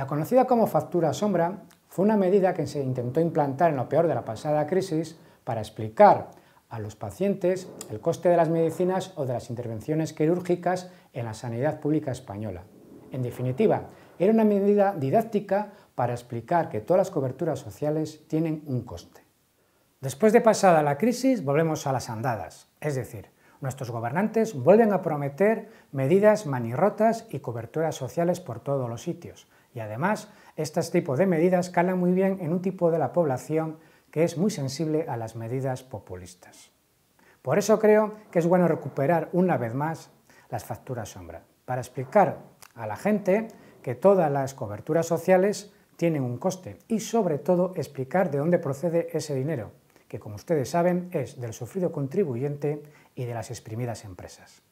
La conocida como factura sombra fue una medida que se intentó implantar en lo peor de la pasada crisis para explicar a los pacientes el coste de las medicinas o de las intervenciones quirúrgicas en la sanidad pública española. En definitiva, era una medida didáctica para explicar que todas las coberturas sociales tienen un coste. Después de pasada la crisis, volvemos a las andadas, es decir, nuestros gobernantes vuelven a prometer medidas manirrotas y coberturas sociales por todos los sitios, y además, este tipo de medidas calan muy bien en un tipo de la población que es muy sensible a las medidas populistas. Por eso creo que es bueno recuperar una vez más las facturas sombra, para explicar a la gente que todas las coberturas sociales tienen un coste y sobre todo explicar de dónde procede ese dinero, que como ustedes saben es del sufrido contribuyente y de las exprimidas empresas.